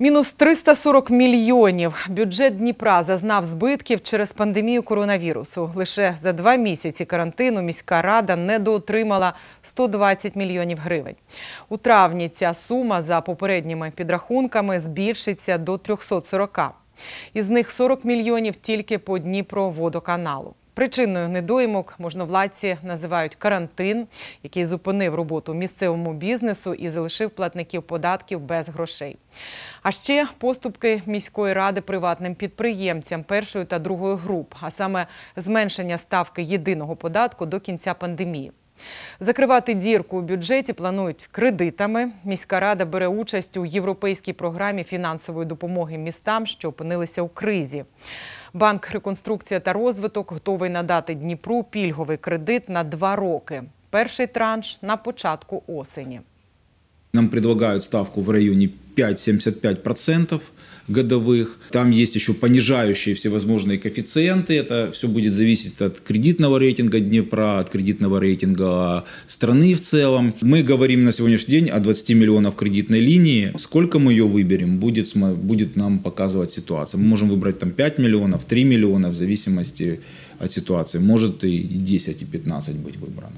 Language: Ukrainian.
Мінус 340 мільйонів. Бюджет Дніпра зазнав збитків через пандемію коронавірусу. Лише за два місяці карантину міська рада недоотримала 120 мільйонів гривень. У травні ця сума за попередніми підрахунками збільшиться до 340. Із них 40 мільйонів тільки по Дніпроводоканалу. Причиною недоїмок можновладці називають карантин, який зупинив роботу місцевому бізнесу і залишив платників податків без грошей. А ще поступки міської ради приватним підприємцям першої та другої груп, а саме зменшення ставки єдиного податку до кінця пандемії. Закривати дірку у бюджеті планують кредитами. Міська рада бере участь у європейській програмі фінансової допомоги містам, що опинилися у кризі. Банк реконструкція та розвиток готовий надати Дніпру пільговий кредит на два роки. Перший транш на початку осені. Нам предлагают ставку в районе 5-75% годовых. Там есть еще понижающие всевозможные коэффициенты. Это все будет зависеть от кредитного рейтинга Днепра, от кредитного рейтинга страны в целом. Мы говорим на сегодняшний день о 20 миллионов кредитной линии. Сколько мы ее выберем, будет, будет нам показывать ситуация. Мы можем выбрать там 5 миллионов, 3 миллиона в зависимости от ситуации. Может и 10, и 15 быть выбрано.